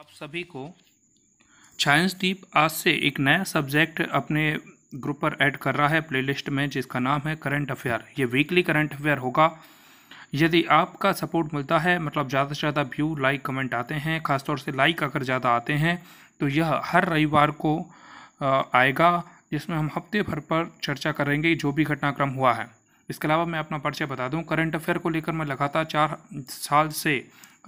आप सभी को छायंस दीप आज से एक नया सब्जेक्ट अपने ग्रुप पर ऐड कर रहा है प्लेलिस्ट में जिसका नाम है करंट अफेयर ये वीकली करंट अफेयर होगा यदि आपका सपोर्ट मिलता है मतलब ज़्यादा से ज़्यादा व्यू लाइक कमेंट आते हैं खासतौर से लाइक अगर ज़्यादा आते हैं तो यह हर रविवार को आएगा जिसमें हम हफ्ते भर पर चर्चा करेंगे जो भी घटनाक्रम हुआ है इसके अलावा मैं अपना परिचय बता दूं करंट अफेयर को लेकर मैं लगातार चार साल से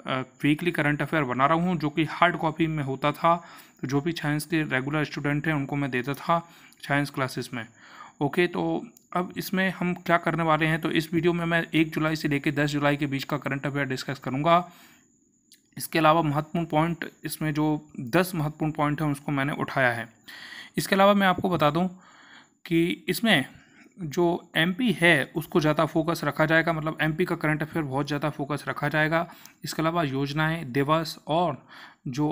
वीकली करंट अफेयर बना रहा हूँ जो कि हार्ड कॉपी में होता था तो जो भी साइंस के रेगुलर स्टूडेंट हैं उनको मैं देता था साइंस क्लासेस में ओके तो अब इसमें हम क्या करने वाले हैं तो इस वीडियो में मैं एक जुलाई से लेकर दस जुलाई के बीच का करंट अफेयर डिस्कस करूँगा इसके अलावा महत्वपूर्ण पॉइंट इसमें जो दस महत्वपूर्ण पॉइंट हैं उसको मैंने उठाया है इसके अलावा मैं आपको बता दूँ कि इसमें जो एमपी है उसको ज़्यादा फोकस रखा जाएगा मतलब एमपी का करंट अफेयर बहुत ज़्यादा फोकस रखा जाएगा इसके अलावा योजनाएं दिवस और जो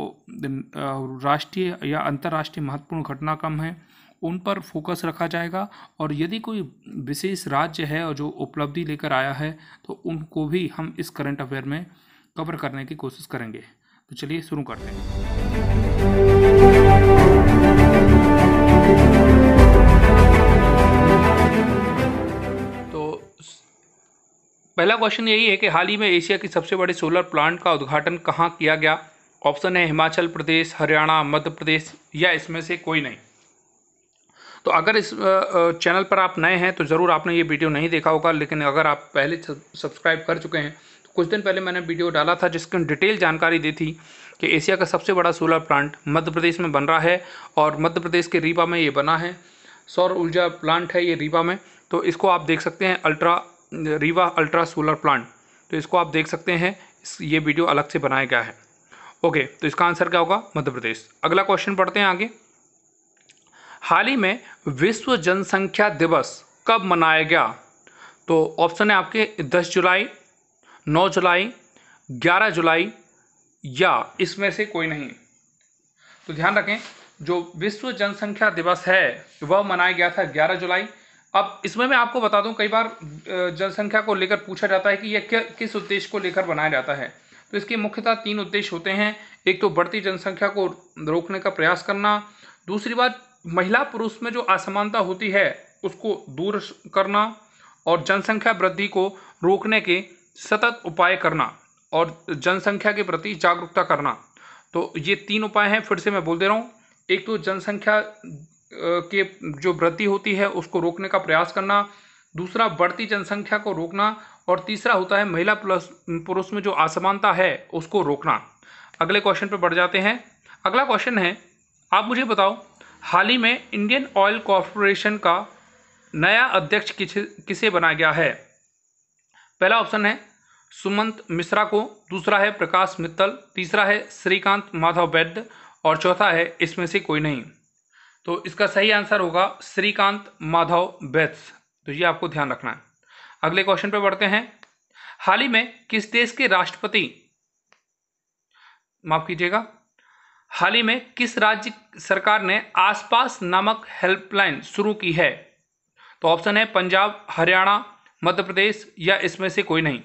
राष्ट्रीय या अंतर्राष्ट्रीय महत्वपूर्ण घटनाक्रम है उन पर फोकस रखा जाएगा और यदि कोई विशेष राज्य है और जो उपलब्धि लेकर आया है तो उनको भी हम इस करंट अफेयर में कवर करने की कोशिश करेंगे तो चलिए शुरू करते हैं पहला क्वेश्चन यही है कि हाल ही में एशिया की सबसे बड़े सोलर प्लांट का उद्घाटन कहाँ किया गया ऑप्शन है हिमाचल प्रदेश हरियाणा मध्य प्रदेश या इसमें से कोई नहीं तो अगर इस चैनल पर आप नए हैं तो ज़रूर आपने ये वीडियो नहीं देखा होगा लेकिन अगर आप पहले सब्सक्राइब कर चुके हैं तो कुछ दिन पहले मैंने वीडियो डाला था जिसकी डिटेल जानकारी दी थी कि एशिया का सबसे बड़ा सोलर प्लांट मध्य प्रदेश में बन रहा है और मध्य प्रदेश के रीवा में ये बना है सौर ऊर्जा प्लांट है ये रीवा में तो इसको आप देख सकते हैं ultra Rewa ultra solar plant तो इसको आप देख सकते हैं ये वीडियो अलग से बनाया गया है ओके तो इसका आंसर क्या होगा मध्य प्रदेश अगला क्वेश्चन पढ़ते हैं आगे हाल ही में विश्व जनसंख्या दिवस कब मनाया गया तो ऑप्शन है आपके दस जुलाई नौ जुलाई ग्यारह जुलाई या इसमें से कोई नहीं तो ध्यान रखें जो विश्व जनसंख्या दिवस है वह मनाया गया था ग्यारह जुलाई अब इसमें मैं आपको बता दूं कई बार जनसंख्या को लेकर पूछा जाता है कि यह किस उद्देश्य को लेकर बनाया जाता है तो इसके मुख्यतः तीन उद्देश्य होते हैं एक तो बढ़ती जनसंख्या को रोकने का प्रयास करना दूसरी बात महिला पुरुष में जो असमानता होती है उसको दूर करना और जनसंख्या वृद्धि को रोकने के सतत उपाय करना और जनसंख्या के प्रति जागरूकता करना तो ये तीन उपाय हैं फिर से मैं बोल दे रहा हूँ एक तो जनसंख्या के जो वृद्धि होती है उसको रोकने का प्रयास करना दूसरा बढ़ती जनसंख्या को रोकना और तीसरा होता है महिला प्लस पुरुष में जो असमानता है उसको रोकना अगले क्वेश्चन पर बढ़ जाते हैं अगला क्वेश्चन है आप मुझे बताओ हाल ही में इंडियन ऑयल कॉरपोरेशन का नया अध्यक्ष किसे किसे बनाया गया है पहला ऑप्शन है सुमंत मिश्रा को दूसरा है प्रकाश मित्तल तीसरा है श्रीकांत माधव बैद्य और चौथा है इसमें से कोई नहीं तो इसका सही आंसर होगा श्रीकांत माधव बेत्स तो ये आपको ध्यान रखना है अगले क्वेश्चन पर बढ़ते हैं हाल ही में किस देश के राष्ट्रपति माफ कीजिएगा हाल ही में किस राज्य सरकार ने आसपास नामक हेल्पलाइन शुरू की है तो ऑप्शन है पंजाब हरियाणा मध्य प्रदेश या इसमें से कोई नहीं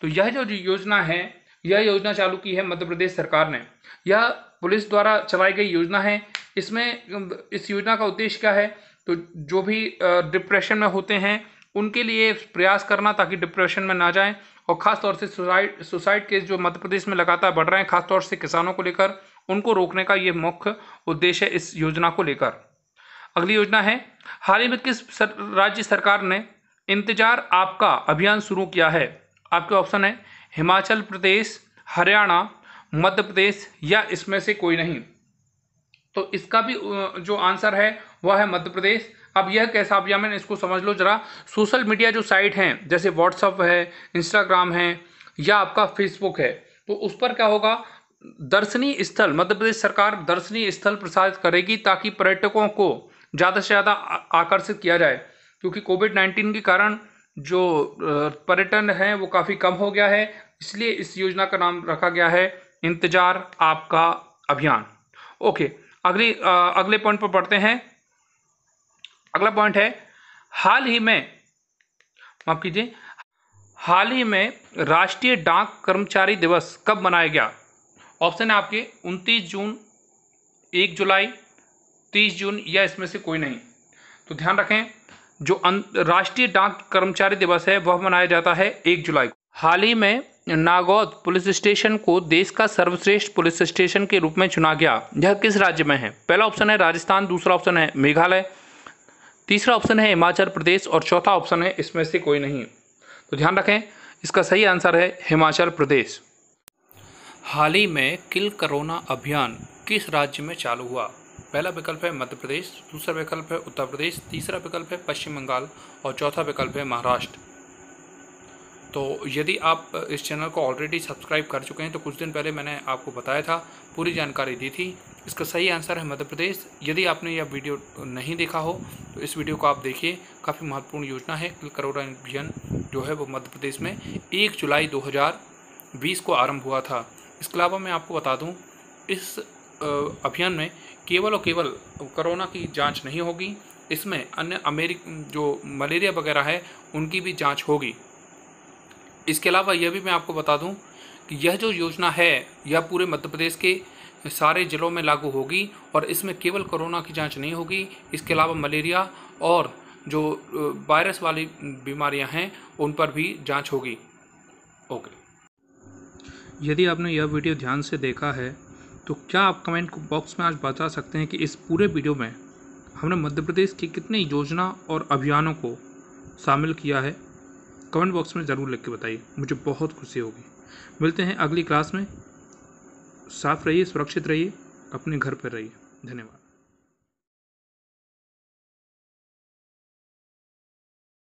तो यह जो योजना है यह योजना चालू की है मध्य प्रदेश सरकार ने यह पुलिस द्वारा चलाई गई योजना है इसमें इस योजना का उद्देश्य क्या है तो जो भी डिप्रेशन में होते हैं उनके लिए प्रयास करना ताकि डिप्रेशन में ना जाएं और ख़ास तौर से सुसाइड सुसाइड केस जो मध्य प्रदेश में लगातार बढ़ रहे हैं ख़ास तौर से किसानों को लेकर उनको रोकने का ये मुख्य उद्देश्य है इस योजना को लेकर अगली योजना है हाल ही में किस सर, राज्य सरकार ने इंतजार आपका अभियान शुरू किया है आपके ऑप्शन है हिमाचल प्रदेश हरियाणा मध्य प्रदेश या इसमें से कोई नहीं तो इसका भी जो आंसर है वह है मध्य प्रदेश अब यह कैसा अभियान है इसको समझ लो जरा सोशल मीडिया जो साइट हैं जैसे व्हाट्सअप है इंस्टाग्राम है या आपका फेसबुक है तो उस पर क्या होगा दर्शनीय स्थल मध्य प्रदेश सरकार दर्शनीय स्थल प्रसारित करेगी ताकि पर्यटकों को ज़्यादा से ज़्यादा आकर्षित किया जाए क्योंकि कोविड नाइन्टीन के कारण जो पर्यटन है वो काफ़ी कम हो गया है इसलिए इस योजना का नाम रखा गया है इंतज़ार आपका अभियान ओके अगली आ, अगले पॉइंट पर पढ़ते हैं अगला पॉइंट है हाल ही में माफ कीजिए हाल ही में राष्ट्रीय डाक कर्मचारी दिवस कब मनाया गया ऑप्शन है आपके 29 जून 1 जुलाई 30 जून या इसमें से कोई नहीं तो ध्यान रखें जो अं, राष्ट्रीय डाक कर्मचारी दिवस है वह मनाया जाता है 1 जुलाई को हाल ही में नागौद पुलिस स्टेशन को देश का सर्वश्रेष्ठ पुलिस स्टेशन के रूप में चुना गया यह किस राज्य में है पहला ऑप्शन है राजस्थान दूसरा ऑप्शन है मेघालय तीसरा ऑप्शन है हिमाचल प्रदेश और चौथा ऑप्शन है इसमें से कोई नहीं तो ध्यान रखें इसका सही आंसर है हिमाचल प्रदेश हाल ही में किल करोना अभियान किस राज्य में चालू हुआ पहला विकल्प है मध्य प्रदेश दूसरा विकल्प है उत्तर प्रदेश तीसरा विकल्प है पश्चिम बंगाल और चौथा विकल्प है महाराष्ट्र तो यदि आप इस चैनल को ऑलरेडी सब्सक्राइब कर चुके हैं तो कुछ दिन पहले मैंने आपको बताया था पूरी जानकारी दी थी इसका सही आंसर है मध्य प्रदेश यदि आपने यह वीडियो नहीं देखा हो तो इस वीडियो को आप देखिए काफ़ी महत्वपूर्ण योजना है करोड़ अभियान जो है वो मध्य प्रदेश में एक जुलाई दो को आरम्भ हुआ था इसके अलावा मैं आपको बता दूँ इस अभियान में केवल और केवल कोरोना की जांच नहीं होगी इसमें अन्य अमेरिक जो मलेरिया वगैरह है उनकी भी जांच होगी इसके अलावा यह भी मैं आपको बता दूं कि यह जो योजना है यह पूरे मध्य प्रदेश के सारे ज़िलों में लागू होगी और इसमें केवल कोरोना की जांच नहीं होगी इसके अलावा मलेरिया और जो वायरस वाली बीमारियां हैं उन पर भी जांच होगी ओके यदि आपने यह वीडियो ध्यान से देखा है तो क्या आप कमेंट बॉक्स में आज बता सकते हैं कि इस पूरे वीडियो में हमने मध्य प्रदेश की कितनी योजना और अभियानों को शामिल किया है कमेंट बॉक्स में ज़रूर लिख के बताइए मुझे बहुत खुशी होगी मिलते हैं अगली क्लास में साफ रहिए सुरक्षित रहिए अपने घर पर रहिए धन्यवाद